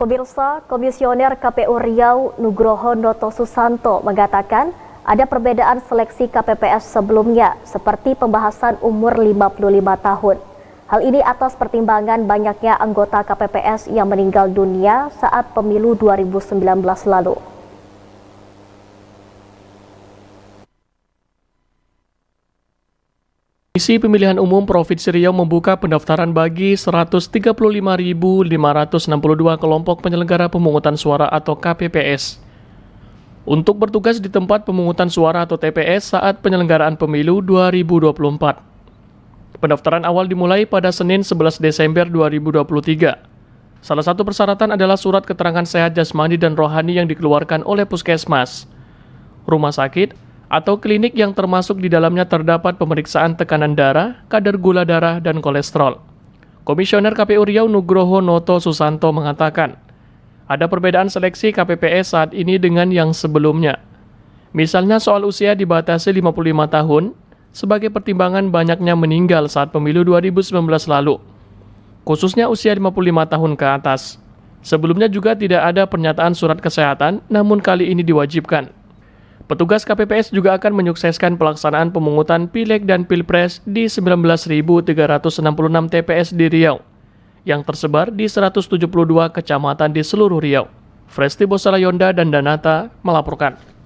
Pemirsa, Komisioner KPU Riau Nugroho Noto Susanto mengatakan ada perbedaan seleksi KPPS sebelumnya seperti pembahasan umur 55 tahun. Hal ini atas pertimbangan banyaknya anggota KPPS yang meninggal dunia saat pemilu 2019 lalu. Komisi Pemilihan Umum Provinsi Riau membuka pendaftaran bagi 135.562 kelompok penyelenggara pemungutan suara atau KPPS. Untuk bertugas di tempat pemungutan suara atau TPS saat penyelenggaraan pemilu 2024. Pendaftaran awal dimulai pada Senin 11 Desember 2023. Salah satu persyaratan adalah surat keterangan sehat jasmani dan rohani yang dikeluarkan oleh puskesmas, rumah sakit, atau klinik yang termasuk di dalamnya terdapat pemeriksaan tekanan darah, kadar gula darah, dan kolesterol. Komisioner KPU Riau Nugroho Noto Susanto mengatakan, ada perbedaan seleksi KPPS saat ini dengan yang sebelumnya. Misalnya soal usia dibatasi 55 tahun, sebagai pertimbangan banyaknya meninggal saat pemilu 2019 lalu, khususnya usia 55 tahun ke atas. Sebelumnya juga tidak ada pernyataan surat kesehatan, namun kali ini diwajibkan. Petugas KPPS juga akan menyukseskan pelaksanaan pemungutan pileg dan pilpres di 19.366 TPS di Riau, yang tersebar di 172 kecamatan di seluruh Riau. Fresti Bosala Yonda dan Danata melaporkan.